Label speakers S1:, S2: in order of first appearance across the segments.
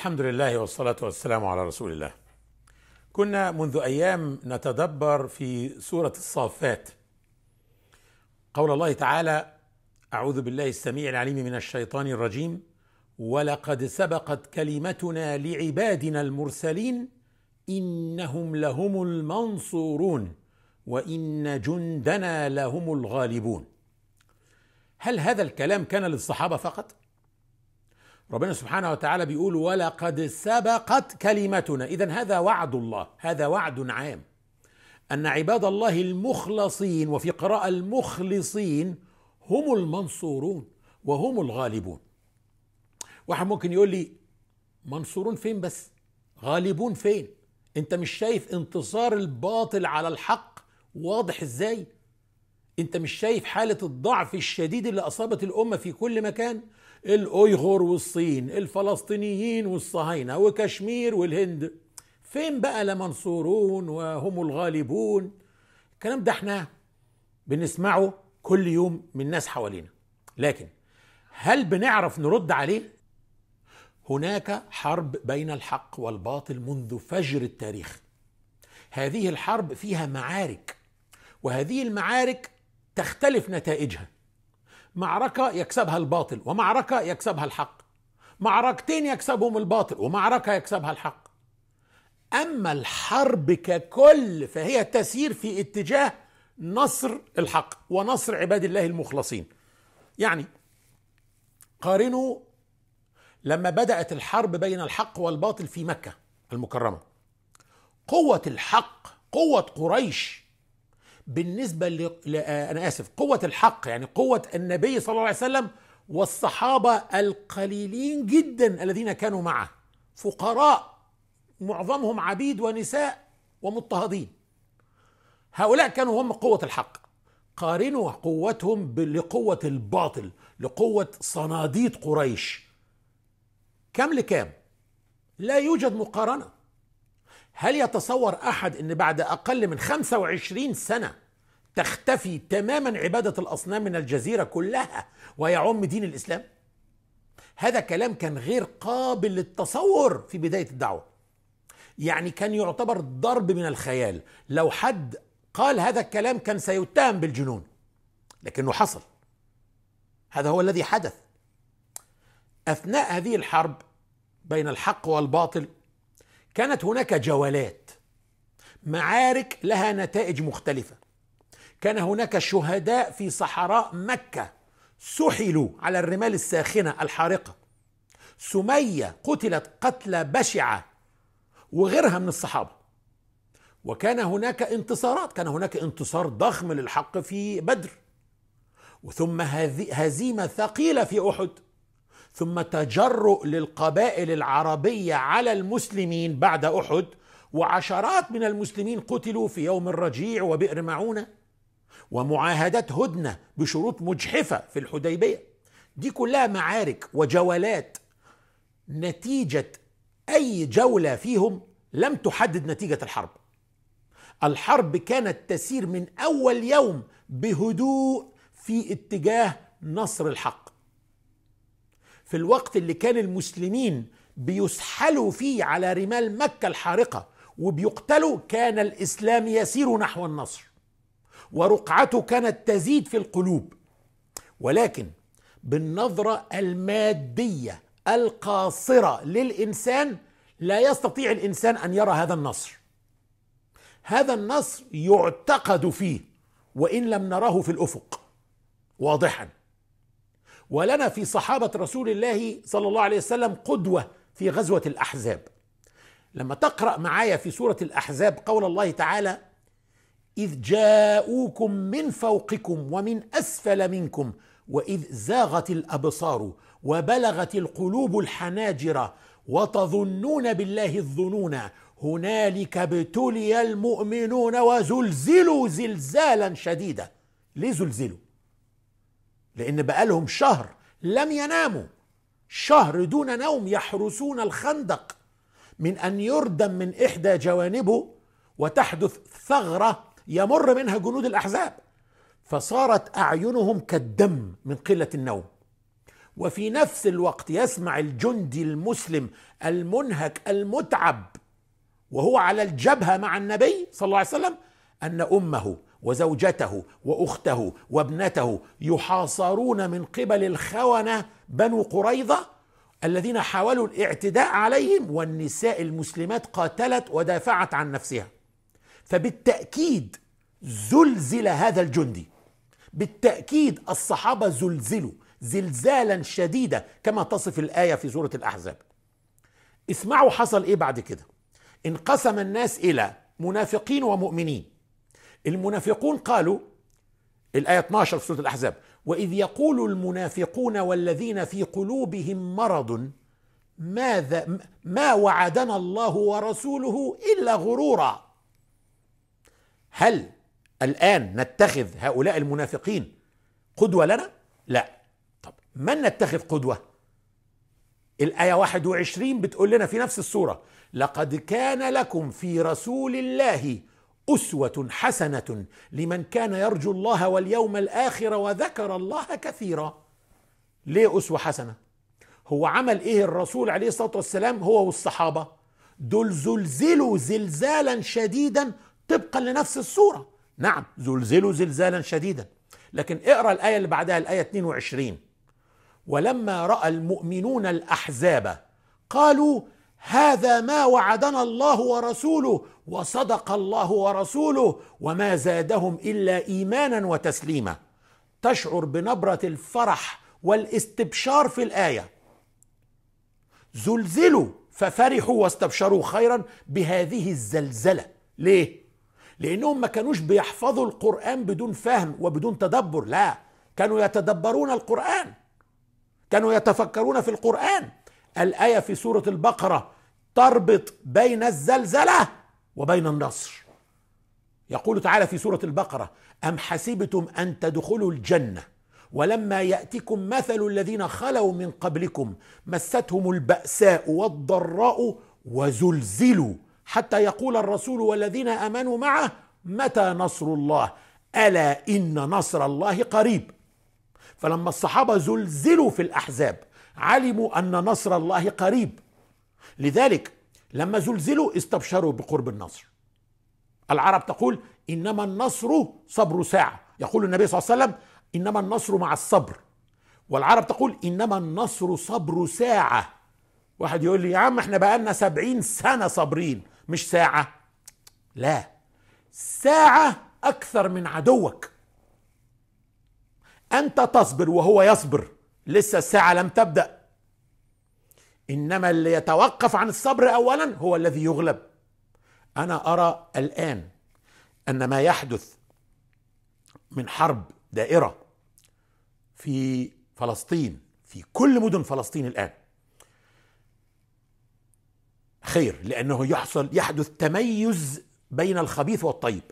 S1: الحمد لله والصلاة والسلام على رسول الله. كنا منذ أيام نتدبر في سورة الصافات. قول الله تعالى: أعوذ بالله السميع العليم من الشيطان الرجيم ولقد سبقت كلمتنا لعبادنا المرسلين إنهم لهم المنصورون وإن جندنا لهم الغالبون. هل هذا الكلام كان للصحابة فقط؟ ربنا سبحانه وتعالى بيقول ولقد سبقت كلمتنا اذا هذا وعد الله هذا وعد عام ان عباد الله المخلصين وفي قراءه المخلصين هم المنصورون وهم الغالبون واحد ممكن يقول لي منصورون فين بس غالبون فين انت مش شايف انتصار الباطل على الحق واضح ازاي انت مش شايف حاله الضعف الشديد اللي اصابت الامه في كل مكان الايغور والصين الفلسطينيين والصهاينه وكشمير والهند فين بقى لا منصورون وهم الغالبون الكلام ده احنا بنسمعه كل يوم من ناس حوالينا لكن هل بنعرف نرد عليه هناك حرب بين الحق والباطل منذ فجر التاريخ هذه الحرب فيها معارك وهذه المعارك تختلف نتائجها معركة يكسبها الباطل ومعركة يكسبها الحق معركتين يكسبهم الباطل ومعركة يكسبها الحق أما الحرب ككل فهي تسير في اتجاه نصر الحق ونصر عباد الله المخلصين يعني قارنوا لما بدأت الحرب بين الحق والباطل في مكة المكرمة قوة الحق قوة قريش بالنسبة ل... أنا آسف قوة الحق يعني قوة النبي صلى الله عليه وسلم والصحابة القليلين جدا الذين كانوا معه فقراء معظمهم عبيد ونساء ومضطهدين هؤلاء كانوا هم قوة الحق قارنوا قوتهم لقوة الباطل لقوة صناديد قريش كم لكام لا يوجد مقارنه هل يتصور احد ان بعد اقل من 25 سنه تختفي تماما عباده الاصنام من الجزيره كلها ويعم دين الاسلام؟ هذا كلام كان غير قابل للتصور في بدايه الدعوه. يعني كان يعتبر ضرب من الخيال، لو حد قال هذا الكلام كان سيتهم بالجنون. لكنه حصل. هذا هو الذي حدث. اثناء هذه الحرب بين الحق والباطل كانت هناك جولات معارك لها نتائج مختلفه كان هناك شهداء في صحراء مكه سحلوا على الرمال الساخنه الحارقه سميه قتلت قتلى بشعه وغيرها من الصحابه وكان هناك انتصارات كان هناك انتصار ضخم للحق في بدر وثم هزيمه ثقيله في احد ثم تجرؤ للقبائل العربيه على المسلمين بعد احد وعشرات من المسلمين قتلوا في يوم الرجيع وبئر معونه ومعاهدات هدنه بشروط مجحفه في الحديبيه دي كلها معارك وجولات نتيجه اي جوله فيهم لم تحدد نتيجه الحرب الحرب كانت تسير من اول يوم بهدوء في اتجاه نصر الحق في الوقت اللي كان المسلمين بيسحلوا فيه على رمال مكة الحارقة وبيقتلوا كان الإسلام يسير نحو النصر ورقعته كانت تزيد في القلوب ولكن بالنظرة المادية القاصرة للإنسان لا يستطيع الإنسان أن يرى هذا النصر هذا النصر يعتقد فيه وإن لم نراه في الأفق واضحاً ولنا في صحابة رسول الله صلى الله عليه وسلم قدوة في غزوة الأحزاب لما تقرأ معايا في سورة الأحزاب قول الله تعالى إذ جاءوكم من فوقكم ومن أسفل منكم وإذ زاغت الأبصار وبلغت القلوب الحناجر وتظنون بالله الظنون هنالك ابتلي المؤمنون وزلزلوا زلزالا شديدا ليه زلزلوا لأن بقالهم شهر لم يناموا شهر دون نوم يحرسون الخندق من أن يردم من إحدى جوانبه وتحدث ثغرة يمر منها جنود الأحزاب فصارت أعينهم كالدم من قلة النوم وفي نفس الوقت يسمع الجندي المسلم المنهك المتعب وهو على الجبهة مع النبي صلى الله عليه وسلم أن أمه وزوجته واخته وابنته يحاصرون من قبل الخونه بنو قريظه الذين حاولوا الاعتداء عليهم والنساء المسلمات قاتلت ودافعت عن نفسها فبالتاكيد زلزل هذا الجندي بالتاكيد الصحابه زلزلوا زلزالا شديدا كما تصف الايه في سوره الاحزاب اسمعوا حصل ايه بعد كده انقسم الناس الى منافقين ومؤمنين المنافقون قالوا الآية 12 في سورة الأحزاب وإذ يقول المنافقون والذين في قلوبهم مرض ماذا ما وعدنا الله ورسوله إلا غرورا هل الآن نتخذ هؤلاء المنافقين قدوة لنا؟ لا طب من نتخذ قدوة؟ الآية 21 بتقول لنا في نفس السورة لقد كان لكم في رسول الله اسوه حسنه لمن كان يرجو الله واليوم الاخر وذكر الله كثيرا ليه اسوه حسنه هو عمل ايه الرسول عليه الصلاه والسلام هو والصحابه دول زلزلوا زلزالا شديدا طبقا لنفس الصوره نعم زلزلوا زلزالا شديدا لكن اقرا الايه اللي بعدها الايه 22 ولما راى المؤمنون الاحزاب قالوا هذا ما وعدنا الله ورسوله وصدق الله ورسوله وما زادهم الا ايمانا وتسليما تشعر بنبره الفرح والاستبشار في الايه زلزلوا ففرحوا واستبشروا خيرا بهذه الزلزله ليه لانهم ما كانوش بيحفظوا القران بدون فهم وبدون تدبر لا كانوا يتدبرون القران كانوا يتفكرون في القران الآية في سورة البقرة تربط بين الزلزلة وبين النصر يقول تعالى في سورة البقرة أم حسبتم أن تدخلوا الجنة ولما يأتكم مثل الذين خلوا من قبلكم مستهم البأساء والضراء وزلزلوا حتى يقول الرسول والذين امنوا معه متى نصر الله الا ان نصر الله قريب فلما الصحابه زلزلوا في الاحزاب علموا أن نصر الله قريب لذلك لما زلزلوا استبشروا بقرب النصر العرب تقول إنما النصر صبر ساعة يقول النبي صلى الله عليه وسلم إنما النصر مع الصبر والعرب تقول إنما النصر صبر ساعة واحد يقول لي يا عم احنا بقالنا سبعين سنة صابرين مش ساعة لا ساعة أكثر من عدوك أنت تصبر وهو يصبر لسه الساعة لم تبدأ إنما اللي يتوقف عن الصبر أولا هو الذي يغلب أنا أرى الآن أن ما يحدث من حرب دائرة في فلسطين في كل مدن فلسطين الآن خير لأنه يحصل يحدث تميز بين الخبيث والطيب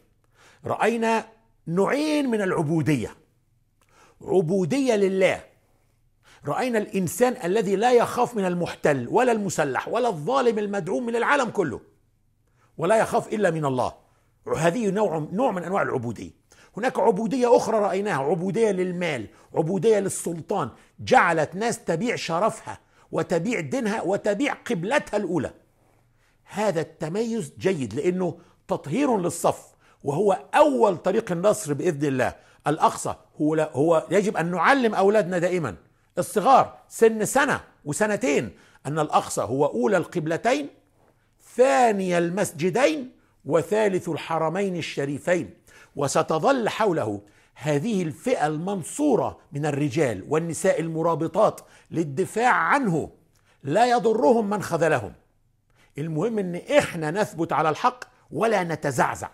S1: رأينا نوعين من العبودية عبودية لله رأينا الإنسان الذي لا يخاف من المحتل ولا المسلح ولا الظالم المدعوم من العالم كله ولا يخاف إلا من الله هذه نوع نوع من أنواع العبودية هناك عبودية أخرى رأيناها عبودية للمال عبودية للسلطان جعلت ناس تبيع شرفها وتبيع دينها وتبيع قبلتها الأولى هذا التميز جيد لأنه تطهير للصف وهو أول طريق النصر بإذن الله الأقصى هو, هو يجب أن نعلم أولادنا دائما الصغار سن سنة وسنتين أن الأقصى هو أولى القبلتين ثاني المسجدين وثالث الحرمين الشريفين وستظل حوله هذه الفئة المنصورة من الرجال والنساء المرابطات للدفاع عنه لا يضرهم من خذلهم المهم ان احنا نثبت على الحق ولا نتزعزع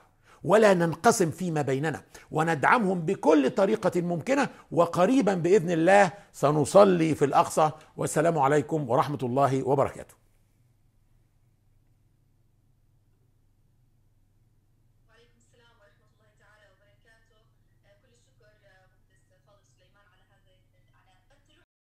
S1: ولا ننقسم فيما بيننا وندعمهم بكل طريقة ممكنة وقريبا بإذن الله سنصلي في الأقصى والسلام عليكم ورحمة الله وبركاته